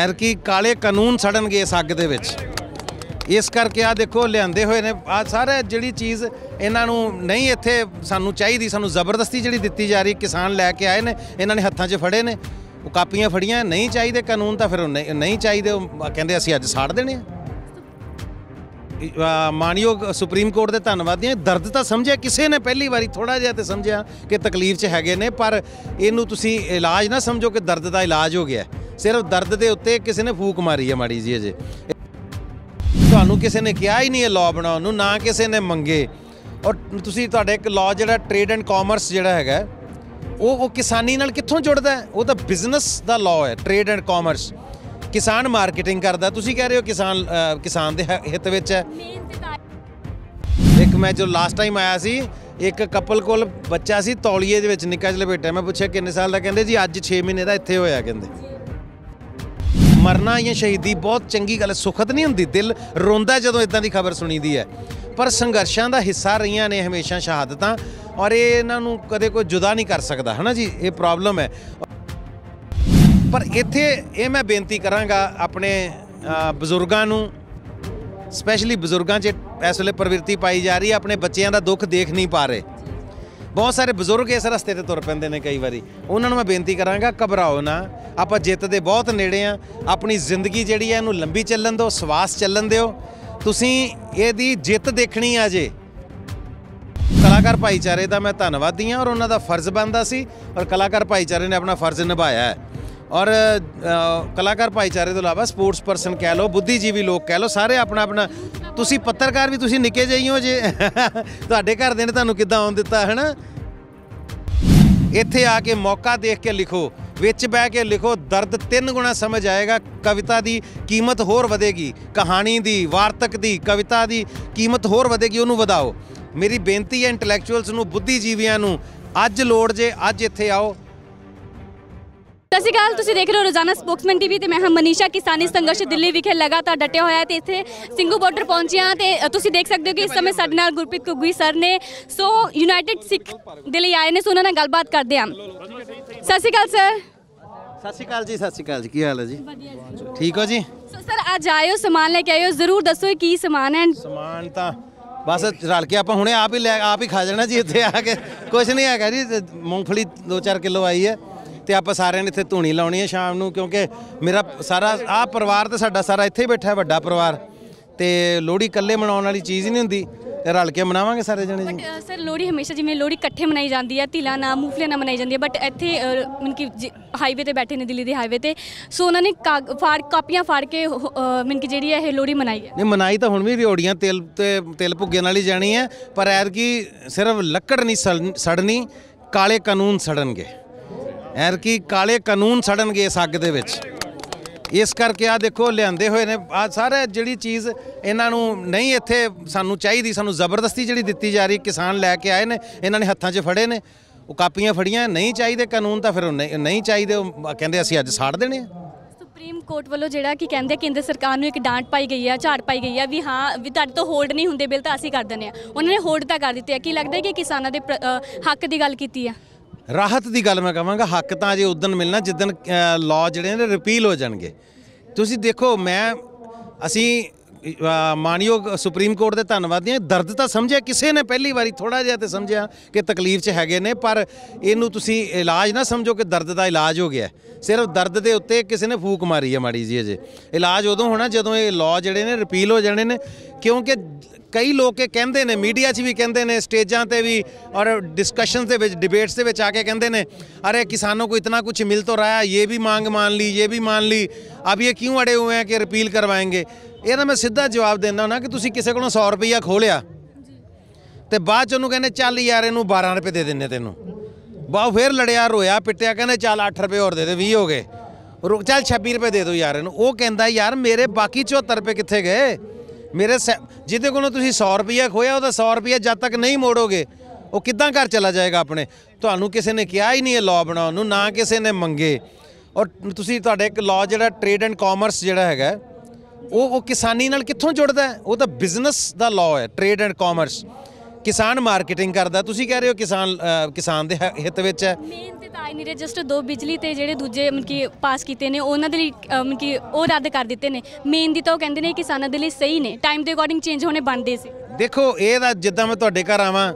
ਐਰ ਕੀ ਕਾਲੇ ਕਾਨੂੰਨ ਸੜਨਗੇ ਇਸ ਅੱਗ ਦੇ ਵਿੱਚ ਇਸ ਕਰਕੇ ਆ ਦੇਖੋ ਲਿਆਂਦੇ ਹੋਏ ਨੇ ਆ ਸਾਰੇ ਜਿਹੜੀ ਚੀਜ਼ ਇਹਨਾਂ ਨੂੰ ਨਹੀਂ ਇੱਥੇ ਸਾਨੂੰ ਚਾਹੀਦੀ ਸਾਨੂੰ ਜ਼ਬਰਦਸਤੀ ਜਿਹੜੀ ਦਿੱਤੀ ਜਾ ਰਹੀ ਕਿਸਾਨ ਲੈ ਕੇ ਆਏ ਨੇ ਇਹਨਾਂ ਨੇ ਹੱਥਾਂ 'ਚ ਫੜੇ ਨੇ ਉਹ ਕਾਪੀਆਂ ਫੜੀਆਂ ਨਹੀਂ ਚਾਹੀਦੇ ਕਾਨੂੰਨ ਤਾਂ ਫਿਰ ਨਹੀਂ ਚਾਹੀਦੇ ਕਹਿੰਦੇ ਅਸੀਂ ਅੱਜ ਸਾੜ ਦੇਣੇ ਆ ਮਾਨਯੋਗ ਸੁਪਰੀਮ ਕੋਰਟ ਦੇ ਧੰਨਵਾਦੀਆਂ ਦਰਦ ਤਾਂ ਸਮਝਿਆ ਕਿਸੇ ਨੇ ਪਹਿਲੀ ਵਾਰੀ ਥੋੜਾ ਜਿਹਾ ਤੇ ਸਮਝਿਆ ਕਿ ਤਕਲੀਫ 'ਚ ਹੈਗੇ ਨੇ ਪਰ ਇਹਨੂੰ ਤੁਸੀਂ ਇਲਾਜ ਨਾ ਸਮਝੋ ਕਿ ਦਰਦ ਦਾ ਇਲਾਜ ਹੋ ਗਿਆ ਸਿਰਫ ਦਰਦ ਦੇ ਉੱਤੇ ਕਿਸੇ ਨੇ ਫੂਕ ਮਾਰੀ ਹੈ ਮਾੜੀ ਜੀ ਅਜੇ ਤੁਹਾਨੂੰ ਕਿਸੇ ਨੇ ਕਿਹਾ ਹੀ ਨਹੀਂ ਇਹ ਲਾਅ ਬਣਾਉਣ ਨੂੰ ਨਾ ਕਿਸੇ ਨੇ ਮੰਗੇ ਔਰ ਤੁਸੀਂ ਤੁਹਾਡੇ ਇੱਕ ਲਾਅ ਜਿਹੜਾ ਟ੍ਰੇਡ ਐਂਡ ਕਾਮਰਸ ਜਿਹੜਾ ਹੈਗਾ ਉਹ ਉਹ ਕਿਸਾਨੀ ਨਾਲ ਕਿੱਥੋਂ ਜੁੜਦਾ ਉਹ ਤਾਂ ਬਿਜ਼ਨਸ ਦਾ ਲਾਅ ਹੈ ਟ੍ਰੇਡ ਐਂਡ ਕਾਮਰਸ ਕਿਸਾਨ ਮਾਰਕੀਟਿੰਗ ਕਰਦਾ ਤੁਸੀਂ ਕਹਿ ਰਹੇ ਹੋ ਕਿਸਾਨ ਕਿਸਾਨ ਦੇ ਹਿੱਤ ਵਿੱਚ ਹੈ ਇੱਕ ਮੈਂ ਜੋ ਲਾਸਟ ਟਾਈਮ ਆਇਆ ਸੀ ਇੱਕ ਕਪਲ ਕੋਲ ਬੱਚਾ ਸੀ ਤੌਲੀਏ ਦੇ ਵਿੱਚ ਨਿੱਕਾ ਜਿਹਾ ਲਪੇਟਿਆ ਮੈਂ ਪੁੱਛਿਆ ਕਿੰਨੇ ਸਾਲ ਦਾ ਕਹਿੰਦੇ ਜੀ ਅੱਜ 6 ਮਹੀਨੇ ਦਾ ਇੱਥੇ ਹੋਇਆ ਕਹਿੰਦੇ ਮਰਨਾ ਜਾਂ ਸ਼ਹੀਦੀ ਬਹੁਤ ਚੰਗੀ ਗੱਲ ਸੁਖਤ ਨਹੀਂ ਹੁੰਦੀ ਦਿਲ ਰੋਂਦਾ ਜਦੋਂ ਇਦਾਂ ਦੀ ਖਬਰ ਸੁਣੀਦੀ ਹੈ ਪਰ ਸੰਘਰਸ਼ਾਂ ਦਾ ਹਿੱਸਾ ਰਹੀਆਂ ਨੇ ਹਮੇਸ਼ਾ ਸ਼ਹਾਦਤਾਂ ਔਰ ਇਹ ਇਹਨਾਂ ਨੂੰ ਕਦੇ ਕੋਈ ਜੁਦਾ ਨਹੀਂ ਕਰ ਸਕਦਾ ਹਨਾ ਜੀ ਇਹ ਪ੍ਰੋਬਲਮ ਹੈ ਪਰ ਇੱਥੇ ਇਹ ਮੈਂ ਬੇਨਤੀ ਕਰਾਂਗਾ ਆਪਣੇ ਬਜ਼ੁਰਗਾਂ ਨੂੰ ਸਪੈਸ਼ਲੀ ਬਜ਼ੁਰਗਾਂ 'ਚ ਇਸ ਵੇਲੇ ਪ੍ਰਵਿਰਤੀ ਪਾਈ ਜਾ ਰਹੀ ਹੈ ਆਪਣੇ ਬੱਚਿਆਂ ਦਾ ਦੁੱਖ ਦੇਖ ਨਹੀਂ ਪਾ ਰਹੇ ਬਹੁਤ ਸਾਰੇ ਬਜ਼ੁਰਗ ਇਸ ਰਸਤੇ ਤੇ ਤੁਰ ਪੈਂਦੇ ਨੇ ਕਈ ਵਾਰੀ ਉਹਨਾਂ ਨੂੰ ਮੈਂ ਬੇਨਤੀ ਕਰਾਂਗਾ ਘਬਰਾਓ ਨਾ ਆਪਾਂ ਜਿੱਤ ਦੇ ਬਹੁਤ ਨੇੜੇ ਆ ਆਪਣੀ ਜ਼ਿੰਦਗੀ ਜਿਹੜੀ ਹੈ ਇਹਨੂੰ ਲੰਬੀ ਚੱਲਣ ਦਿਓ ਸਵਾਸ ਚੱਲਣ ਦਿਓ ਤੁਸੀਂ ਇਹਦੀ ਜਿੱਤ ਦੇਖਣੀ ਆ ਜੇ ਕਲਾਕਾਰ ਭਾਈਚਾਰੇ ਦਾ ਮੈਂ ਧੰਨਵਾਦੀ ਆ ਔਰ ਉਹਨਾਂ ਦਾ ਫਰਜ਼ ਬੰਦਾ ਸੀ ਔਰ ਕਲਾਕਾਰ ਭਾਈਚਾਰੇ ਨੇ ਆਪਣਾ ਫਰਜ਼ ਨਿਭਾਇਆ ਹੈ ਔਰ ਕਲਾਕਾਰ ਭਾਈਚਾਰੇ ਤੋਂ ਇਲਾਵਾ ਸਪੋਰਟਸ ਪਰਸਨ ਕਹਿ ਲਓ ਬੁੱਧੀਜੀਵੀ ਲੋਕ ਕਹਿ ਲਓ ਸਾਰੇ ਆਪਣਾ ਆਪਣਾ ਤੁਸੀਂ ਪੱਤਰਕਾਰ ਵੀ ਤੁਸੀਂ ਨਿੱਕੇ ਜਿਹੇ ਹੋ ਜੇ ਤੁਹਾਡੇ ਘਰ ਦੇ ਨੇ ਤੁਹਾਨੂੰ ਕਿੱਦਾਂ ਆਉਣ ਦਿੱਤਾ ਹੈ ਨਾ ਇੱਥੇ ਆ ਕੇ ਮੌਕਾ ਦੇਖ ਕੇ ਲਿਖੋ ਵਿੱਚ ਬਹਿ ਕੇ ਲਿਖੋ ਦਰਦ ਤਿੰਨ ਗੁਣਾ ਸਮਝ ਆਏਗਾ ਕਵਿਤਾ ਦੀ ਕੀਮਤ ਹੋਰ ਵਧੇਗੀ ਕਹਾਣੀ ਦੀ ਵਾਰਤਕ ਦੀ ਕਵਿਤਾ ਦੀ ਕੀਮਤ ਹੋਰ ਵਧੇਗੀ ਉਹਨੂੰ ਵਧਾਓ ਮੇਰੀ ਬੇਨਤੀ ਹੈ ਇੰਟੈਲੈਕਚੁਅਲਸ ਨੂੰ ਬੁੱਧੀਜੀਵੀਆਂ ਨੂੰ ਅੱਜ ਲੋੜ ਜੇ ਅੱਜ ਇੱਥੇ ਆਓ ਸਤਿ ਸ਼੍ਰੀ ਅਕਾਲ ਤੁਸੀਂ ਦੇਖ ਰਹੇ ਹੋ ਰੋਜ਼ਾਨਾ ਸਪੋਕਸਮੈਨ ਟੀਵੀ ਤੇ ਮੈਂ ਹਾਂ ਮਨੀਸ਼ਾ ਕਿਸਾਨੀ ਸੰਘਰਸ਼ ਦਿੱਲੀ ਵਿਖੇ ਲਗਾਤਾਰ ਡਟਿਆ ਹੋਇਆ ਤੇ ਇੱਥੇ ਸਿੰਘੂ ਬਾਰਡਰ ਪਹੁੰਚਿਆ ਤੇ ਤੁਸੀਂ ਦੇਖ ਸਕਦੇ ਹੋ ਕਿ ਇਸ ਸਮੇਂ ਸਾਡੇ ਨਾਲ ਗੁਰਪ੍ਰੀਤ ਕੁੱਗੀ ਸਰ ਨੇ ਸੋ ਯੂਨਾਈਟਿਡ ਸਿੱਖ ਦੇ ਲਈ ਆਏ ਨੇ ਸੋ ਉਹਨਾਂ ਨਾਲ ਗੱਲਬਾਤ ਕਰਦੇ ਹਾਂ ਸਤਿ ਸ਼੍ਰੀ ਅਕਾਲ ਸਰ ਸਤਿ ਸ਼੍ਰੀ ਅਕਾਲ ਜੀ ਸਤਿ ਸ਼੍ਰੀ ਅਕਾਲ ਜੀ ਕੀ ਹਾਲ ਹੈ ਜੀ ਠੀਕ ਹੋ ਜੀ ਸੋ ਸਰ ਅੱਜ ਹੋ ਸਮਾਨ ਲੈ ਕੇ ਆਇਓ ਜ਼ਰੂਰ ਦੱਸੋ ਕੀ ਸਮਾਨ ਹੈ ਸਮਾਨ ਤਾਂ ਬਸ ਰਲ ਕੇ ਆਪਾਂ ਹੁਣੇ ਆਪ ਹੀ ਲੈ ਆਪ ਹੀ ਖਾ ਜਾਣਾ ਜੀ ਇੱਥੇ ਆ ਕੇ ਕੁਝ ਨਹੀਂ ਹੈਗਾ ਜੀ ਮੂੰਗਫਲੀ 2-4 ਕਿਲੋ ਆਈ ਹੈ ਤੇ ਆਪਾਂ ਸਾਰਿਆਂ ਨੇ ਇੱਥੇ ਧੂਣੀ ਲਾਉਣੀ ਹੈ ਸ਼ਾਮ ਨੂੰ ਕਿਉਂਕਿ ਮੇਰਾ ਸਾਰਾ ਆ ਪਰਿਵਾਰ ਤੇ ਸਾਡਾ ਸਾਰਾ ਇੱਥੇ ਹੀ ਬੈਠਾ ਹੈ ਵੱਡਾ ਪਰਿਵਾਰ ਤੇ ਲੋਹੜੀ ਇਕੱਲੇ ਮਨਾਉਣ ਵਾਲੀ ਚੀਜ਼ ਹੀ ਨਹੀਂ ਹੁੰਦੀ ਰਲ ਕੇ ਮਨਾਵਾਂਗੇ ਸਾਰੇ ਜਣੇ ਜੀ ਸਰ ਲੋਹੜੀ ਹਮੇਸ਼ਾ ਜਿਵੇਂ ਲੋਹੜੀ ਇਕੱਠੇ ਮਨਾਈ ਜਾਂਦੀ ਹੈ ਤਿਲਾ ਨਾ ਮੂਫਲੇ ਨਾ ਮਨਾਈ ਜਾਂਦੀ ਹੈ ਬਟ ਇੱਥੇ ਮਨ ਕੀ ਹਾਈਵੇ ਤੇ ਬੈਠੇ ਨੇ ਦਿੱਲੀ ਦੇ ਹਾਈਵੇ ਤੇ ਸੋ ਉਹਨਾਂ ਨੇ ਫਾੜ ਕਾਪੀਆਂ ਫਾੜ ਕੇ ਮਨ ਕੀ ਜਿਹੜੀ ਹੈ ਇਹ ਲੋਹੜੀ ਮਨਾਈ ਹੈ ਨਹੀਂ ਮਨਾਈ ਤਾਂ ਹੁਣ ਵੀ ਰਿਓੜੀਆਂ ਤੇਲ ਤੇ ਤੇਲ ਭੁੱਗੇ ਨਾਲ ਹੀ ਜਾਣੀ ਹੈ ਪਰ ਕੀ ਸਿਰਫ ਲੱਕੜ ਨਹੀਂ ਸੜਨੀ ਕਾਲੇ ਕਾਨੂੰਨ ਸੜਨਗੇ ਐਰ ਕੀ ਕਾਲੇ ਕਾਨੂੰਨ ਸੜਨਗੇ ਇਸ ਅੱਗ ਦੇ ਵਿੱਚ ਇਸ ਕਰਕੇ ਆ ਦੇਖੋ ਲਿਆਂਦੇ ਹੋਏ ਨੇ ਆ ਸਾਰੇ ਜਿਹੜੀ ਚੀਜ਼ ਇਹਨਾਂ ਨੂੰ ਨਹੀਂ ਇੱਥੇ ਸਾਨੂੰ ਚਾਹੀਦੀ ਸਾਨੂੰ ਜ਼ਬਰਦਸਤੀ ਜਿਹੜੀ ਦਿੱਤੀ ਜਾ ਰਹੀ ਕਿਸਾਨ ਲੈ ਕੇ ਆਏ ਨੇ ਇਹਨਾਂ ਨੇ ਹੱਥਾਂ 'ਚ ਫੜੇ ਨੇ ਉਹ ਕਾਪੀਆਂ ਫੜੀਆਂ ਨਹੀਂ ਚਾਹੀਦੇ ਕਾਨੂੰਨ ਤਾਂ ਫਿਰ ਨਹੀਂ ਚਾਹੀਦੇ ਉਹ ਕਹਿੰਦੇ ਅਸੀਂ ਅੱਜ ਸਾੜ ਦੇਣੇ ਆ ਸੁਪਰੀਮ ਕੋਰਟ ਵੱਲੋਂ ਜਿਹੜਾ ਕਿ ਕਹਿੰਦੇ ਕੇਂਦਰ ਸਰਕਾਰ ਨੂੰ ਇੱਕ ਡਾਂਟ ਪਾਈ ਗਈ ਹੈ ਝਾੜ ਪਾਈ ਗਈ ਹੈ ਵੀ ਹਾਂ ਵੀ ਤੁਹਾਡੇ ਤੋਂ ਹੋਲਡ ਨਹੀਂ ਹੁੰਦੇ ਬਿੱਲ ਤਾਂ ਅਸੀਂ ਕਰ ਦਿੰਦੇ ਆ ਉਹਨਾਂ ਨੇ ਹੋਲਡ ਤਾਂ ਕਰ ਦਿੱਤੇ ਆ ਕੀ ਲੱਗਦਾ ਕਿ ਕਿਸਾਨਾਂ ਦੇ ਹੱਕ ਦੀ ਗੱਲ ਕੀਤੀ ਆ ਰਾਹਤ ਦੀ ਗੱਲ ਮੈਂ ਕਹਾਂਗਾ ਹੱਕ ਤਾਂ ਜੇ ਉਦੋਂ ਮਿਲਣਾ ਜਿੱਦਣ ਲਾਅ ਜਿਹੜੇ ਨੇ ਰਿਪੀਲ ਹੋ ਜਾਣਗੇ ਤੁਸੀਂ ਦੇਖੋ ਮੈਂ ਅਸੀਂ ਮਾਨਯੋਗ ਸੁਪਰੀਮ ਕੋਰਟ ਦੇ ਧੰਨਵਾਦ ਹਾਂ ਦਰਦ ਤਾਂ ਸਮਝਿਆ ਕਿਸੇ ਨੇ ਪਹਿਲੀ ਵਾਰੀ ਥੋੜਾ ਜਿਹਾ ਤੇ ਸਮਝਿਆ ਕਿ ਤਕਲੀਫ 'ਚ ਹੈਗੇ ਨੇ ਪਰ ਇਹਨੂੰ ਤੁਸੀਂ ਇਲਾਜ ਨਾ ਸਮਝੋ ਕਿ ਦਰਦ ਦਾ ਇਲਾਜ ਹੋ ਗਿਆ ਸਿਰਫ ਦਰਦ ਦੇ ਉੱਤੇ ਕਿਸੇ ਨੇ ਫੂਕ ਮਾਰੀ ਹੈ ਮਾੜੀ ਜੀ ਅਜੇ ਇਲਾਜ ਉਦੋਂ ਹੋਣਾ ਜਦੋਂ ਇਹ ਲਾਅ ਜਿਹੜੇ ਨੇ ਰਿਪੀਲ ਹੋ ਜਾਣੇ ਨੇ ਕਿਉਂਕਿ ਕਈ ਲੋਕ ਇਹ ਕਹਿੰਦੇ ਨੇ ਮੀਡੀਆ 'ਚ ਵੀ ਕਹਿੰਦੇ ਨੇ ਸਟੇਜਾਂ ਤੇ ਵੀ ਔਰ ਡਿਸਕਸ਼ਨਸ ਦੇ ਵਿੱਚ ਡਿਬੇਟਸ ਦੇ ਵਿੱਚ ਆ ਕੇ ਕਹਿੰਦੇ ਨੇ ਅਰੇ ਕਿਸਾਨੋਂ ਕੋ ਇਤਨਾ ਕੁਝ ਮਿਲ ਤੋ ਰਹਾ ਹੈ ਇਹ ਵੀ ਮੰਗ ਮੰਨ ली ਇਹ ਵੀ ਮੰਨ ली अब ਇਹ ਕਿਉਂ ਅੜੇ ਹੋਏ ਆ ਕਿ ਰਿਪੀਲ करवाएंगे ਇਹਦਾ ਮੈਂ ਸਿੱਧਾ ਜਵਾਬ ਦਿੰਦਾ ਹਾਂ ਕਿ ਤੁਸੀਂ ਕਿਸੇ ਕੋਲੋਂ 100 ਰੁਪਈਆ ਖੋਲਿਆ ਤੇ ਬਾਅਦ ਚ ਉਹਨੂੰ ਕਹਿੰਦੇ ਚੱਲ ਯਾਰ ਇਹਨੂੰ 12 ਰੁਪਏ ਦੇ ਦਿੰਨੇ ਤੈਨੂੰ ਬਾਹ ਫੇਰ ਲੜਿਆ ਰੋਇਆ ਪਿੱਟਿਆ ਕਹਿੰਦੇ ਚੱਲ 8 ਰੁਪਏ ਹੋਰ ਦੇ ਦੇ 20 ਹੋ ਗਏ ਰੁਕ ਚੱਲ 26 ਰੁਪਏ ਦੇ ਦੋ ਯਾਰ ਇਹਨੂੰ ਉਹ ਕਹਿੰਦਾ ਯਾਰ ਮੇਰੇ ਬਾਕੀ 74 ਰੁਪਏ ਕਿੱਥੇ ਗਏ ਮੇਰੇ ਜਿਹਦੇ ਕੋਲੋਂ ਤੁਸੀਂ 100 ਰੁਪਏ ਖੋਇਆ ਉਹਦਾ 100 ਰੁਪਏ ਜਦ ਤੱਕ ਨਹੀਂ ਮੋੜੋਗੇ ਉਹ ਕਿੱਦਾਂ ਘਰ ਚਲਾ ਜਾਏਗਾ ਆਪਣੇ ਤੁਹਾਨੂੰ ਕਿਸੇ ਨੇ ਕਿਹਾ ਹੀ ਨਹੀਂ ਇਹ ਲਾਅ ਬਣਾਉਣ ਨੂੰ ਨਾ ਕਿਸੇ ਨੇ ਮੰਗੇ ਔਰ ਤੁਸੀਂ ਤੁਹਾਡੇ ਇੱਕ ਲਾਅ ਜਿਹੜਾ ਟ੍ਰੇਡ ਐਂਡ ਕਾਮਰਸ ਜਿਹੜਾ ਹੈਗਾ ਉਹ ਉਹ ਕਿਸਾਨੀ ਨਾਲ ਕਿੱਥੋਂ ਜੁੜਦਾ ਉਹ ਤਾਂ ਬਿਜ਼ਨਸ ਦਾ ਲਾਅ ਹੈ ਟ੍ਰੇਡ ਐਂਡ ਕਾਮਰਸ ਕਿਸਾਨ ਮਾਰਕੀਟਿੰਗ ਕਰਦਾ ਤੁਸੀਂ ਕਹਿ ਰਹੇ ਹੋ ਕਿਸਾਨ ਕਿਸਾਨ ਦੇ ਹਿੱਤ ਵਿੱਚ ਹੈ ਆਈ ਤੇ ਨਹੀਂ ਰਜਿਸਟਰ ਦੋ ਬਿਜਲੀ ਤੇ ਜਿਹੜੇ ਦੂਜੇ ਮਨ ਕੀ ਪਾਸ ਕੀਤੇ ਨੇ ਉਹਨਾਂ ਦੇ ਲਈ ਕੀ ਉਹ ਰੱਦ ਕਰ ਦਿੱਤੇ ਨੇ ਮੇਨ ਦੀ ਤਾਂ ਉਹ ਕਹਿੰਦੇ ਨੇ ਕਿਸਾਨਾਂ ਦੇ ਲਈ ਸਹੀ ਨੇ ਟਾਈਮ ਦੇ ਅਕੋਰਡਿੰਗ ਚੇਂਜ ਹੋਣੇ ਬਣਦੇ ਸੀ ਦੇਖੋ ਇਹ ਦਾ ਜਿੱਦਾਂ ਮੈਂ ਤੁਹਾਡੇ ਘਰ ਆਵਾਂ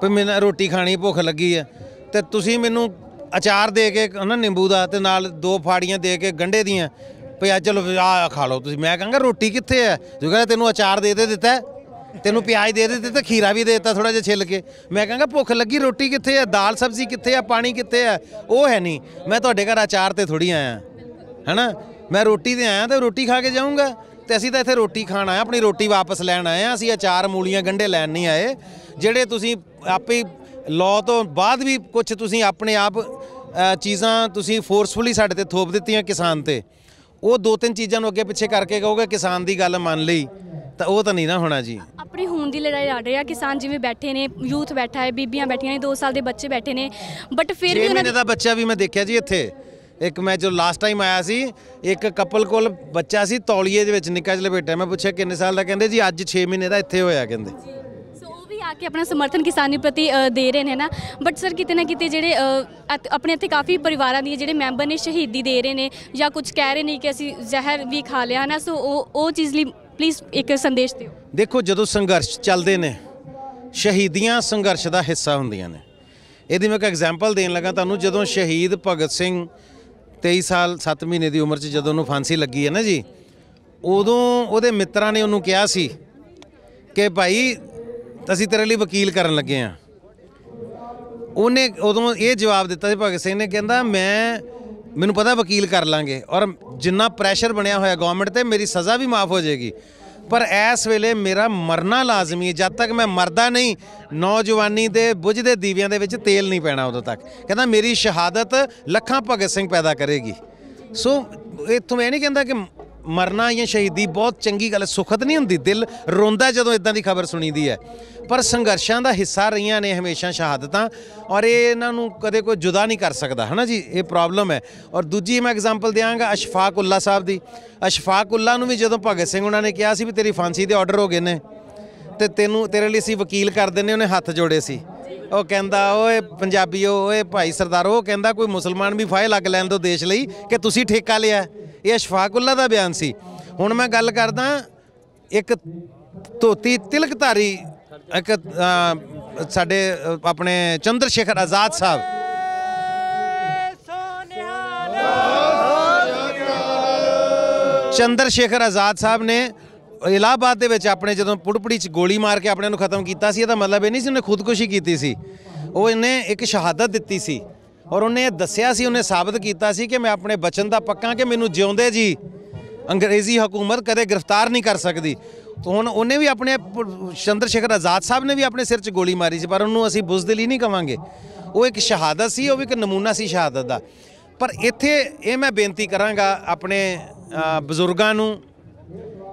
ਕੋਈ ਮੈਨੂੰ ਰੋਟੀ ਖਾਣੀ ਭੁੱਖ ਲੱਗੀ ਹੈ ਤੇ ਤੁਸੀਂ ਮੈਨੂੰ ਅਚਾਰ ਦੇ ਕੇ ਉਹਨਾਂ ਨਿੰਬੂ ਦਾ ਤੇ ਨਾਲ ਦੋ ਫਾੜੀਆਂ ਦੇ ਕੇ ਗੰਡੇ ਦੀਆਂ ਭਈ ਆ ਚਲੋ ਆ ਖਾ ਲਓ ਤੁਸੀਂ ਮੈਂ ਕਹਾਂਗਾ ਰੋਟੀ ਕਿੱਥੇ ਹੈ ਤੂੰ ਕਹਿੰਦਾ ਤੈਨੂੰ ਅਚਾਰ ਦੇ ਦੇ ਦਿੱਤਾ ਤੈਨੂੰ ਪਿਆਜ਼ ਦੇ ਦਿੱਤੇ ਤੇ ਖੀਰਾ ਵੀ ਦੇ ਦਿੱਤਾ ਥੋੜਾ ਜਿਹਾ ਛਿੱਲ ਕੇ ਮੈਂ ਕਹਾਂਗਾ ਭੁੱਖ ਲੱਗੀ ਰੋਟੀ ਕਿੱਥੇ ਹੈ ਦਾਲ ਸਬਜ਼ੀ ਕਿੱਥੇ ਹੈ ਪਾਣੀ ਕਿੱਥੇ ਹੈ ਉਹ ਹੈ ਨਹੀਂ ਮੈਂ ਤੁਹਾਡੇ ਘਰ ਅਚਾਰ ਤੇ ਥੋੜੀ ਆਇਆ ਹੈਨਾ ਮੈਂ ਰੋਟੀ ਤੇ ਆਇਆ ਤੇ ਰੋਟੀ ਖਾ ਕੇ ਜਾਊਂਗਾ ਤੇ ਅਸੀਂ ਤਾਂ ਇੱਥੇ ਰੋਟੀ ਖਾਣ ਆਏ ਆਪਣੀ ਰੋਟੀ ਵਾਪਸ ਲੈਣ ਆਏ ਆ ਅਸੀਂ ਅਚਾਰ ਮੂਲੀਆਂ ਗੰਡੇ ਲੈਣ ਨਹੀਂ ਆਏ ਜਿਹੜੇ ਤੁਸੀਂ ਆਪੇ ਲੋ ਤੋਂ ਬਾਅਦ ਵੀ ਕੁਝ ਤੁਸੀਂ ਆਪਣੇ ਆਪ ਚੀਜ਼ਾਂ ਤੁਸੀਂ ਫੋਰਸਫੁਲੀ ਸਾਡੇ ਤੇ ਥੋਪ ਦਿੱਤੀਆਂ ਕਿਸਾਨ ਤੇ ਉਹ ਦੋ ਤਿੰਨ ਚੀਜ਼ਾਂ ਨੂੰ ਅੱਗੇ ਪਿੱਛੇ ਕਰਕੇ ਕਹੋਗੇ ਕਿਸਾਨ ਦੀ ਗੱਲ ਮੰਨ ਲਈ ਤਾਂ ਉਹ ਤਾਂ ਨਹੀਂ ਨਾ ਹੋਣਾ ਜੀ ਆਪਣੀ ਹੋਣ ਦੀ ਲੜਾਈ ਲੜ ਰਹੇ ਆ ਕਿਸਾਨ ਜਿਵੇਂ ਬੈਠੇ ਨੇ ਯੂਥ ਬੈਠਾ ਹੈ ਬੀਬੀਆਂ ਬੈਠੀਆਂ ਨੇ 2 ਸਾਲ ਦੇ ਬੱਚੇ ਬੈਠੇ ਨੇ ਬਟ ਫਿਰ ਵੀ ਉਹਨਾਂ ਦਾ ਬੱਚਾ ਵੀ ਮੈਂ ਦੇਖਿਆ ਜੀ ਇੱਥੇ ਇੱਕ ਮੈਂ ਜੋ ਲਾਸਟ ਟਾਈਮ ਆਇਆ ਸੀ ਇੱਕ ਕਪਲ ਕੋਲ ਬੱਚਾ ਸੀ ਤੌਲੀਏ ਦੇ ਵਿੱਚ ਨਿੱਕਾ ਜਿਹਾ ਲਪੇਟਿਆ ਮੈਂ ਪੁੱਛਿਆ ਕਿੰਨੇ ਸਾਲ ਦਾ ਕਹਿੰਦੇ ਜੀ ਅੱਜ 6 ਮਹੀਨੇ ਦਾ ਇੱਥੇ ਹੋਇਆ ਕਹਿੰਦੇ ਕੇ ਆਪਣਾ ਸਮਰਥਨ ਕਿਸਾਨੀ ਪ੍ਰਤੀ ਦੇ ਰਹੇ ਨੇ ਨਾ ਬਟ ਸਰ ਕਿਤੇ ਨਾ ਕਿਤੇ ਜਿਹੜੇ ਆਪਣੇ ਇੱਥੇ ਕਾਫੀ ਪਰਿਵਾਰਾਂ ਦੀ ਜਿਹੜੇ ਮੈਂਬਰ ਨੇ ਸ਼ਹੀਦੀ ਦੇ ਰਹੇ ਨੇ ਜਾਂ ਕੁਝ ਕਹਿ ਰਹੇ ਨੇ ਕਿ ਅਸੀਂ ਜ਼ਹਿਰ ਵੀ ਖਾ ਲਿਆ ਨਾ ਸੋ ਉਹ ਉਹ ਚੀਜ਼ ਲਈ ਪਲੀਜ਼ ਇੱਕ ਸੰਦੇਸ਼ ਦਿਓ ਦੇਖੋ ਜਦੋਂ ਸੰਘਰਸ਼ ਚੱਲਦੇ ਨੇ ਸ਼ਹੀਦੀਆਂ ਸੰਘਰਸ਼ ਦਾ ਹਿੱਸਾ ਹੁੰਦੀਆਂ ਨੇ ਇਹਦੀ ਮੈਂ ਇੱਕ ਐਗਜ਼ਾਮਪਲ ਦੇਣ ਲੱਗਾ ਤੁਹਾਨੂੰ ਜਦੋਂ ਸ਼ਹੀਦ ਭਗਤ ਸਿੰਘ 23 ਸਾਲ 7 ਮਹੀਨੇ ਦੀ ਉਮਰ 'ਚ ਜਦੋਂ ਉਹਨੂੰ ਫਾਂਸੀ ਲੱਗੀ ਹੈ ਨਾ ਜੀ ਉਦੋਂ ਉਹਦੇ ਮਿੱਤਰਾਂ ਨੇ ਉਹਨੂੰ ਕਿਹਾ ਸੀ ਕਿ ਭਾਈ ਤਾਂ ਅਸੀਂ ਤੇਰੇ ਲਈ ਵਕੀਲ ਕਰਨ ਲੱਗੇ ਆ ਉਹਨੇ ਉਦੋਂ ਇਹ ਜਵਾਬ ਦਿੱਤਾ ਸੀ ਭਗਤ ਸਿੰਘ ਨੇ ਕਹਿੰਦਾ ਮੈਂ ਮੈਨੂੰ ਪਤਾ ਵਕੀਲ ਕਰ ਲਾਂਗੇ ਔਰ ਜਿੰਨਾ ਪ੍ਰੈਸ਼ਰ ਬਣਿਆ ਹੋਇਆ ਗਵਰਨਮੈਂਟ ਤੇ ਮੇਰੀ ਸਜ਼ਾ ਵੀ ਮਾਫ ਹੋ ਜਾਏਗੀ ਪਰ ਇਸ ਵੇਲੇ ਮੇਰਾ ਮਰਨਾ ਲਾਜ਼ਮੀ ਹੈ ਜਦ ਤੱਕ ਮੈਂ ਮਰਦਾ ਨਹੀਂ ਨੌਜਵਾਨੀ ਦੇ ਬੁਝਦੇ ਦੀਵਿਆਂ ਦੇ ਵਿੱਚ ਤੇਲ ਨਹੀਂ ਪੈਣਾ ਉਦੋਂ ਤੱਕ ਕਹਿੰਦਾ ਮੇਰੀ ਸ਼ਹਾਦਤ ਲੱਖਾਂ ਭਗਤ ਸਿੰਘ ਪੈਦਾ ਕਰੇਗੀ ਸੋ ਇਹ ਮੈਂ ਨਹੀਂ ਕਹਿੰਦਾ ਕਿ ਮਰਨਾ ਜਾਂ ਸ਼ਹੀਦੀ ਬਹੁਤ ਚੰਗੀ ਗੱਲ ਸੁਖਦ ਨਹੀਂ ਹੁੰਦੀ ਦਿਲ ਰੋਂਦਾ ਜਦੋਂ ਇਦਾਂ ਦੀ ਖਬਰ ਸੁਣੀਦੀ ਹੈ ਪਰ ਸੰਘਰਸ਼ਾਂ ਦਾ ਹਿੱਸਾ ਰਹੀਆਂ ਨੇ ਹਮੇਸ਼ਾ ਸ਼ਹਾਦਤਾਂ ਔਰ ਇਹ ਇਹਨਾਂ ਨੂੰ ਕਦੇ ਕੋਈ ਜੁਦਾ ਨਹੀਂ ਕਰ ਸਕਦਾ ਹਨਾ ਜੀ ਇਹ ਪ੍ਰੋਬਲਮ ਹੈ ਔਰ ਦੂਜੀ ਮੈਂ ਐਗਜ਼ਾਮਪਲ ਦਿਆਂਗਾ ਅਸ਼ਫਾਕ ਉੱਲਾ ਸਾਹਿਬ ਦੀ ਅਸ਼ਫਾਕ ਉੱਲਾ ਨੂੰ ਵੀ ਜਦੋਂ ਭਗਤ ਸਿੰਘ ਉਹਨਾਂ ਨੇ ਕਿਹਾ ਸੀ ਵੀ ਤੇਰੀ ਫਾਂਸੀ ਦੇ ਆਰਡਰ ਹੋ ਗਏ ਨੇ ਤੇ ਤੈਨੂੰ ਤੇਰੇ ਲਈ ਅਸੀਂ ਵਕੀਲ ਕਰ ਦਿੰਨੇ ਉਹਨੇ ਹੱਥ ਜੋੜੇ ਸੀ ਉਹ ਕਹਿੰਦਾ ਓਏ ਪੰਜਾਬੀਓ ਓਏ ਭਾਈ ਸਰਦਾਰ ਉਹ ਕਹਿੰਦਾ ਕੋਈ ਮੁਸਲਮਾਨ ਵੀ ਫਾਇਲ ਲੱਗ ਲੈਣ ਦੋ ਦੇਸ਼ ਲਈ ਕਿ ਤੁਸੀਂ ਠੇਕਾ ਲਿਆ ਇਹ ਅਸ਼ਫਾਕੁੱਲਾ ਦਾ ਬਿਆਨ ਸੀ ਹੁਣ ਮੈਂ ਗੱਲ ਕਰਦਾ ਇੱਕ ਧੋਤੀ ਤਿਲਕਧਾਰੀ ਇੱਕ ਸਾਡੇ ਆਪਣੇ ਚੰਦਰ ਸ਼ੇਖਰ ਆਜ਼ਾਦ ਸਾਹਿਬ ਚੰਦਰ ਸ਼ੇਖਰ ਆਜ਼ਾਦ ਸਾਹਿਬ ਨੇ ਇਲਾਹਾਬਾਦ ਦੇ ਵਿੱਚ ਆਪਣੇ ਜਦੋਂ ਪੁੜਪੜੀ ਚ ਗੋਲੀ ਮਾਰ ਕੇ ਆਪਣੇ ਨੂੰ ਖਤਮ ਕੀਤਾ ਸੀ ਇਹਦਾ ਮਤਲਬ ਇਹ ਨਹੀਂ ਸੀ ਉਹਨੇ ਖੁਦਕੁਸ਼ੀ ਕੀਤੀ ਸੀ ਉਹ ਇਹਨੇ ਇੱਕ ਸ਼ਹਾਦਤ ਦਿੱਤੀ ਸੀ ਔਰ ਉਹਨੇ ਦੱਸਿਆ ਸੀ ਉਹਨੇ ਸਾਬਤ ਕੀਤਾ ਸੀ ਕਿ ਮੈਂ ਆਪਣੇ ਬਚਨ ਦਾ ਪੱਕਾ ਕਿ ਮੈਨੂੰ ਜਿਉਂਦੇ ਜੀ ਅੰਗਰੇਜ਼ੀ ਹਕੂਮਤ ਕਦੇ ਗ੍ਰਿਫਤਾਰ ਨਹੀਂ ਕਰ ਸਕਦੀ ਤੋਂ ਹੁਣ ਉਹਨੇ ਵੀ ਆਪਣੇ ਚੰਦਰ ਸ਼ੇਖਰ ਆਜ਼ਾਦ ਸਾਹਿਬ ਨੇ ਵੀ ਆਪਣੇ ਸਿਰ 'ਚ ਗੋਲੀ ਮਾਰੀ ਸੀ ਪਰ ਉਹਨੂੰ ਅਸੀਂ ਬੁਜ਼ਦਿਲ ਹੀ ਨਹੀਂ ਕਵਾਂਗੇ ਉਹ ਇੱਕ ਸ਼ਹਾਦਤ ਸੀ ਉਹ ਵੀ ਇੱਕ ਨਮੂਨਾ ਸੀ ਸ਼ਹਾਦਤ ਦਾ ਪਰ ਇੱਥੇ ਇਹ ਮੈਂ ਬੇਨਤੀ ਕਰਾਂਗਾ ਆਪਣੇ ਬਜ਼ੁਰਗਾਂ ਨੂੰ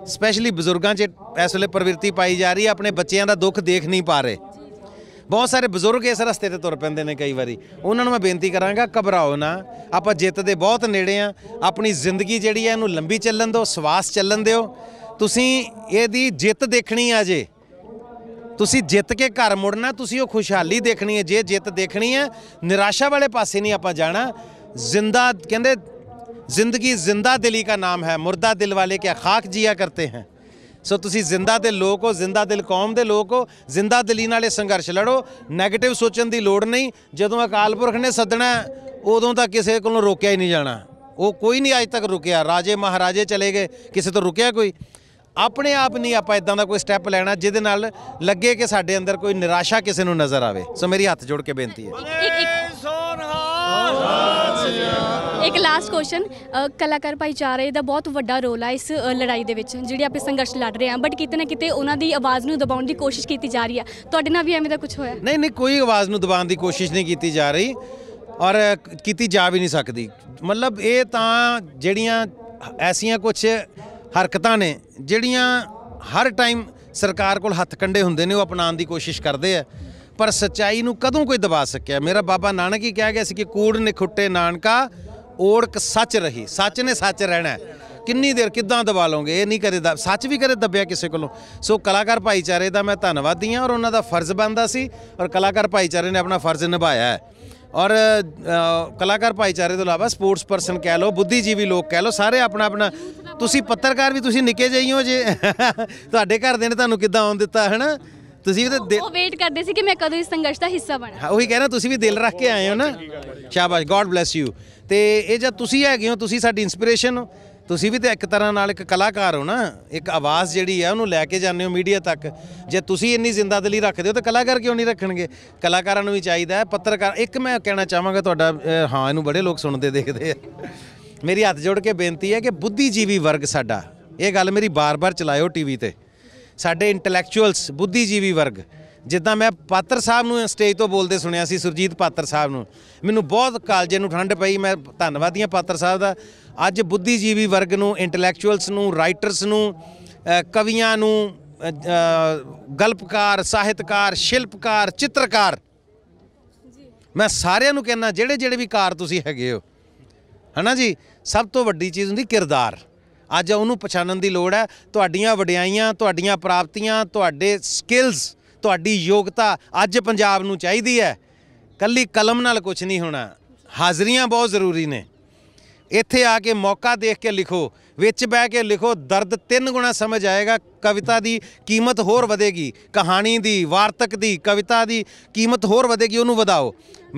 ਸਪੈਸ਼ਲੀ ਬਜ਼ੁਰਗਾਂ 'ਚ ਇਸ ਵੇਲੇ ਪ੍ਰਵਿਰਤੀ ਪਾਈ ਜਾ ਰਹੀ ਹੈ ਆਪਣੇ ਬੱਚਿਆਂ ਦਾ ਦੁੱਖ ਦੇਖ ਨਹੀਂ ਪਾ ਰਹੇ ਬਹੁਤ ਸਾਰੇ ਬਜ਼ੁਰਗ ਇਸ ਰਸਤੇ ਤੇ ਤੁਰ ਪੈਂਦੇ ਨੇ ਕਈ ਵਾਰੀ ਉਹਨਾਂ ਨੂੰ ਮੈਂ ਬੇਨਤੀ ਕਰਾਂਗਾ ਘਬਰਾਓ ਨਾ ਆਪਾਂ ਜਿੱਤ ਦੇ ਬਹੁਤ ਨੇੜੇ ਆ ਆਪਣੀ ਜ਼ਿੰਦਗੀ ਜਿਹੜੀ ਹੈ ਇਹਨੂੰ ਲੰਬੀ ਚੱਲਣ ਦਿਓ ਸਵਾਸ ਚੱਲਣ ਦਿਓ ਤੁਸੀਂ ਇਹਦੀ ਜਿੱਤ ਦੇਖਣੀ ਆ ਜੇ ਤੁਸੀਂ ਜਿੱਤ ਕੇ ਘਰ ਮੁੜਨਾ ਤੁਸੀਂ ਉਹ ਖੁਸ਼ਹਾਲੀ ਦੇਖਣੀ ਹੈ ਜੇ ਜਿੱਤ ਦੇਖਣੀ ਹੈ ਨਿਰਾਸ਼ਾ ਵਾਲੇ ਪਾਸੇ ਨਹੀਂ ਆਪਾਂ ਜਾਣਾ ਜ਼ਿੰਦਾ ਕਹਿੰਦੇ ਜ਼ਿੰਦਗੀ ਜ਼ਿੰਦਾ ਦਿਲੀ ਦਾ ਨਾਮ ਹੈ ਮਰਦਾ ਦਿਲ ਵਾਲੇ ਕਿਆ ਖਾਕ ਜੀਆ ਕਰਤੇ ਹਨ ਸੋ ਤੁਸੀਂ ਜ਼ਿੰਦਾ ਦਿਲ ਲੋਕ ਹੋ ਜ਼ਿੰਦਾ ਦਿਲ ਕੌਮ ਦੇ ਲੋਕ ਹੋ ਜ਼ਿੰਦਾ ਦਿਲੀ ਨਾਲੇ ਸੰਘਰਸ਼ ਲੜੋ 네ਗੇਟਿਵ ਸੋਚਣ ਦੀ ਲੋੜ ਨਹੀਂ ਜਦੋਂ ਅਕਾਲ ਪੁਰਖ ਨੇ ਸੱਦਣਾ ਉਦੋਂ ਤਾਂ ਕਿਸੇ ਕੋਲੋਂ ਰੋਕਿਆ ਹੀ ਨਹੀਂ ਜਾਣਾ ਉਹ ਕੋਈ ਨਹੀਂ ਅੱਜ ਤੱਕ ਰੁਕਿਆ ਰਾਜੇ ਮਹਾਰਾਜੇ ਚਲੇ ਗਏ ਕਿਸੇ ਤੋਂ ਰੁਕਿਆ ਕੋਈ ਆਪਣੇ ਆਪ ਨਹੀਂ ਆਪਾਂ ਇਦਾਂ ਦਾ ਕੋਈ ਸਟੈਪ ਲੈਣਾ ਜਿਹਦੇ ਨਾਲ ਲੱਗੇ ਕਿ ਸਾਡੇ ਅੰਦਰ ਕੋਈ ਨਿਰਾਸ਼ਾ ਕਿਸੇ ਨੂੰ ਨਜ਼ਰ ਆਵੇ ਸੋ ਮੇਰੀ ਹੱਥ ਜੋੜ ਕੇ ਬੇਨਤੀ ਹੈ ਇੱਕ ਲਾਸਟ ਕੁਐਸਚਨ ਕਲਾਕਾਰ ਭਾਈਚਾਰੇ ਦਾ ਬਹੁਤ ਵੱਡਾ ਰੋਲ ਆ ਇਸ ਲੜਾਈ ਦੇ ਵਿੱਚ ਜਿਹੜੀ ਆਪੇ ਸੰਘਰਸ਼ ਲੜ ਰਹੇ ਆ ਬਟ ਕਿਤੇ ਨਾ ਕਿਤੇ ਉਹਨਾਂ ਦੀ ਆਵਾਜ਼ ਨੂੰ ਦਬਾਉਣ ਦੀ ਕੋਸ਼ਿਸ਼ ਕੀਤੀ ਜਾ ਰਹੀ ਆ ਤੁਹਾਡੇ ਨਾਲ ਵੀ ਐਵੇਂ ਦਾ ਕੁਝ ਹੋਇਆ ਨਹੀਂ ਨਹੀਂ ਕੋਈ ਆਵਾਜ਼ ਨੂੰ ਦਬਾਉਣ ਦੀ ਕੋਸ਼ਿਸ਼ ਨਹੀਂ ਕੀਤੀ ਜਾ ਰਹੀ ਔਰ ਕੀਤੀ ਜਾ ਵੀ ਨਹੀਂ ਸਕਦੀ ਮਤਲਬ ਇਹ ਤਾਂ ਜਿਹੜੀਆਂ ਐਸੀਆਂ ਕੁਝ ਹਰਕਤਾਂ ਨੇ ਜਿਹੜੀਆਂ ਹਰ ਟਾਈਮ ਸਰਕਾਰ ਕੋਲ ਹੱਥ ਕੰਡੇ ਹੁੰਦੇ ਨੇ ਉਹ ਅਪਣਾਉਣ ਦੀ ਕੋਸ਼ਿਸ਼ ਕਰਦੇ ਆ ਪਰ ਸਚਾਈ ਨੂੰ ਕਦੋਂ ਕੋਈ ਦਬਾ ਸਕਿਆ ਮੇਰਾ ਬਾਬਾ ਨਾਨਕ ਹੀ ਕਹਿ ਗਿਆ ਸੀ ਕਿ ਕੂੜ ਨੇ ਖੁੱਟੇ ਨਾਨਕਾ ਓੜਕ ਸੱਚ ਰਹੀ ਸੱਚ ਨੇ ਸੱਚ ਰਹਿਣਾ ਕਿੰਨੀ ਦੇਰ ਕਿੱਦਾਂ ਦਬਾ ਲਓਗੇ ਇਹ ਨਹੀਂ ਕਰੇ ਸੱਚ ਵੀ ਕਰੇ ਦੱਬਿਆ ਕਿਸੇ ਕੋਲੋਂ ਸੋ ਕਲਾਕਾਰ ਭਾਈਚਾਰੇ ਦਾ ਮੈਂ ਧੰਨਵਾਦੀ ਹਾਂ ਔਰ ਉਹਨਾਂ ਦਾ ਫਰਜ਼ ਬੰਦਾ ਸੀ ਔਰ ਕਲਾਕਾਰ ਭਾਈਚਾਰੇ ਨੇ ਆਪਣਾ ਫਰਜ਼ ਨਿਭਾਇਆ ਹੈ ਔਰ ਕਲਾਕਾਰ ਭਾਈਚਾਰੇ ਤੋਂ ਇਲਾਵਾ ਸਪੋਰਟਸ ਪਰਸਨ ਕਹਿ ਲਓ ਬੁੱਧੀਜੀਵੀ ਲੋਕ ਕਹਿ ਲਓ ਸਾਰੇ ਆਪਣਾ ਆਪਣਾ ਤੁਸੀਂ ਪੱਤਰਕਾਰ ਵੀ ਤੁਸੀਂ ਨਿੱਕੇ ਜਿਹੀ ਹੋ ਜੇ ਤੁਹਾਡੇ ਘਰ ਦੇ ਨੇ ਤੁਹਾਨੂੰ ਕਿੱਦਾਂ ਆਉਣ ਦਿੱਤਾ ਹਨਾ ਤੁਸੀਂ ਉਹਦੇ ਉਹ ਵੇਟ ਕਰਦੇ ਸੀ ਕਿ ਮੈਂ ਕਦੋਂ ਇਸ ਸੰਘਰਸ਼ ਦਾ ਹਿੱਸਾ ਬਣਾ ਉਹੀ ਕਹਿ ਰਿਹਾ ਤੁਸੀਂ ਵੀ ਦਿਲ ਰੱਖ ਕੇ ਆਏ ਹੋ ਨਾ ਸ਼ਾਬਾਸ਼ ਗੋਡ ਬlesਸ ਯੂ ਤੇ ਇਹ ਜਦ ਤੁਸੀਂ ਹੈਗੇ ਹੋ ਤੁਸੀਂ ਸਾਡੀ ਇਨਸਪੀਰੇਸ਼ਨ ਹੋ ਤੁਸੀਂ ਵੀ ਤਾਂ ਇੱਕ ਤਰ੍ਹਾਂ ਨਾਲ ਇੱਕ ਕਲਾਕਾਰ ਹੋ ਨਾ ਇੱਕ ਆਵਾਜ਼ ਜਿਹੜੀ ਹੈ ਉਹਨੂੰ ਲੈ ਕੇ ਜਾਂਦੇ ਹੋ ਮੀਡੀਆ ਤੱਕ ਜੇ ਤੁਸੀਂ ਇੰਨੀ ਜ਼ਿੰਦਾਦਲੀ ਰੱਖਦੇ ਹੋ ਤਾਂ ਕਲਾਕਾਰ ਕਿਉਂ ਨਹੀਂ ਰੱਖਣਗੇ ਕਲਾਕਾਰਾਂ ਨੂੰ ਵੀ ਚਾਹੀਦਾ ਹੈ ਪੱਤਰਕਾਰ ਇੱਕ ਮੈਂ ਕਹਿਣਾ ਚਾਹਾਂਗਾ ਤੁਹਾਡਾ ਹਾਂ ਇਹਨੂੰ ਬੜੇ ਲੋਕ ਸੁਣਦੇ ਦੇਖਦੇ ਆ ਮੇਰੀ ਹੱਥ ਜੋੜ ਕੇ ਬੇਨਤੀ ਹੈ ਕਿ ਬੁੱਧੀਜੀਵੀ ਵਰਗ ਸਾਡਾ ਇਹ ਗੱਲ ਮੇਰੀ ਬਾਰ-ਬਾਰ ਚਲਾਇਓ ਟੀਵੀ ਤੇ ਸਾਡੇ ਇੰਟੈਲੈਕਚੁਅਲਸ ਬੁੱਧੀਜੀਵੀ ਵਰਗ ਜਿੱਦਾਂ ਮੈਂ ਪਾਤਰ ਸਾਹਿਬ ਨੂੰ ਸਟੇਜ ਤੋਂ ਬੋਲਦੇ ਸੁਣਿਆ ਸੀ ਸੁਰਜੀਤ ਪਾਤਰ ਸਾਹਿਬ ਨੂੰ ਮੈਨੂੰ ਬਹੁਤ ਕਾਲਜੇ ਨੂੰ ਠੰਡ ਪਈ ਮੈਂ ਧੰਨਵਾਦੀਆਂ ਪਾਤਰ ਸਾਹਿਬ ਦਾ ਅੱਜ ਬੁੱਧੀਜੀਵੀ ਵਰਗ ਨੂੰ ਇੰਟੈਲੈਕਚੁਅਲਸ ਨੂੰ ਰਾਈਟਰਸ ਨੂੰ ਕਵੀਆਂ ਨੂੰ ਗਲਪਕਾਰ ਸਾਹਿਤਕਾਰ ਸ਼ਿਲਪਕਾਰ ਚਿੱਤਰਕਾਰ ਮੈਂ ਸਾਰਿਆਂ ਨੂੰ ਕਹਿੰਦਾ ਜਿਹੜੇ ਜਿਹੜੇ ਵੀ ਕਾਰ ਤੁਸੀਂ ਹੈਗੇ ਹੋ ਹਨਾ ਜੀ ਸਭ ਤੋਂ ਵੱਡੀ ਚੀਜ਼ ਹੁੰਦੀ ਕਿਰਦਾਰ ਅੱਜ ਉਹਨੂੰ ਪਛਾਣਨ ਦੀ ਲੋੜ ਹੈ ਤੁਹਾਡੀਆਂ ਵਡਿਆਈਆਂ ਤੁਹਾਡੀਆਂ ਪ੍ਰਾਪਤੀਆਂ ਤੁਹਾਡੇ ਸਕਿੱਲਸ ਤੁਹਾਡੀ ਯੋਗਤਾ ਅੱਜ ਪੰਜਾਬ ਨੂੰ ਚਾਹੀਦੀ ਹੈ ਕੱਲੀ ਕਲਮ ਨਾਲ ਕੁਝ ਨਹੀਂ ਹੋਣਾ ਹਾਜ਼ਰੀਆਂ ਬਹੁਤ ਜ਼ਰੂਰੀ ਨੇ ਇੱਥੇ ਆ ਕੇ ਮੌਕਾ ਦੇਖ ਕੇ ਲਿਖੋ ਵਿੱਚ ਬਹਿ ਕੇ ਲਿਖੋ ਦਰਦ ਤਿੰਨ ਗੁਣਾ ਸਮਝ ਆਏਗਾ ਕਵਿਤਾ ਦੀ ਕੀਮਤ ਹੋਰ ਵਧੇਗੀ ਕਹਾਣੀ ਦੀ ਵਾਰਤਕ ਦੀ ਕਵਿਤਾ ਦੀ ਕੀਮਤ ਹੋਰ ਵਧੇਗੀ ਉਹਨੂੰ ਵਧਾਓ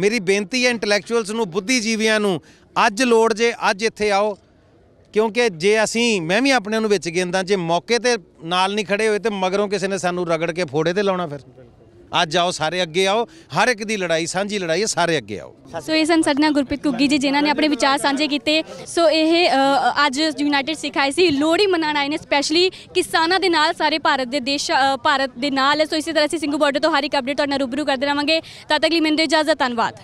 ਮੇਰੀ ਬੇਨਤੀ ਹੈ ਇੰਟੈਲੈਕਚੁਅਲਸ ਨੂੰ ਬੁੱਧੀਜੀਵੀਆਂ ਨੂੰ ਅੱਜ ਲੋੜ ਜੇ ਅੱਜ ਇੱਥੇ ਆਓ ਕਿਉਂਕਿ ਜੇ ਅਸੀਂ ਮੈਂ ਵੀ ਆਪਣੇ ਨੂੰ ਵਿੱਚ ਗਿੰਦਾ ਜੇ ਮੌਕੇ ਤੇ ਨਾਲ ਨਹੀਂ ਖੜੇ ਹੋਏ ਤੇ ਮਗਰੋਂ ਕਿਸੇ ਨੇ ਸਾਨੂੰ ਰਗੜ ਕੇ ਫੋੜੇ ਤੇ ਲਾਉਣਾ ਫਿਰ ਅੱਜ ਆਓ ਸਾਰੇ ਅੱਗੇ ਆਓ ਹਰ ਇੱਕ ਦੀ ਲੜਾਈ ਸਾਂਝੀ ਲੜਾਈ ਹੈ ਸਾਰੇ ਅੱਗੇ ਆਓ ਸੋ ਇਹ ਸੰਸਦਨਾ ਗੁਰਪ੍ਰੀਤ ਕੁੱਗੀ ਜੀ ਜਿਨ੍ਹਾਂ ਨੇ ਆਪਣੇ ਵਿਚਾਰ ਸਾਂਝੇ ਕੀਤੇ ਸੋ ਇਹ ਅੱਜ ਯੂਨਾਈਟਿਡ ਸਿਖਾਈ ਸੀ ਲੋਹੜੀ ਮਨਾਉਣ ਆਏ ਨੇ ਸਪੈਸ਼ਲੀ ਕਿਸਾਨਾਂ ਦੇ ਨਾਲ ਸਾਰੇ ਭਾਰਤ ਦੇ ਦੇਸ਼ ਭਾਰਤ ਦੇ ਨਾਲ ਸੋ ਇਸੇ ਤਰ੍ਹਾਂ ਅਸੀਂ ਸਿੰਘੂ ਬਾਰਡਰ ਤੋਂ ਹਰ ਇੱਕ ਅਪਡੇਟ ਤੁਹਾਡੇ ਨਾਲ ਰੂਬਰੂ ਕਰਦੇ ਰਵਾਂਗੇ ਤਦ ਤੱਕ ਲਈ ਮੈਨੂੰ ਇਜਾਜ਼ਤ ਧੰਨਵਾਦ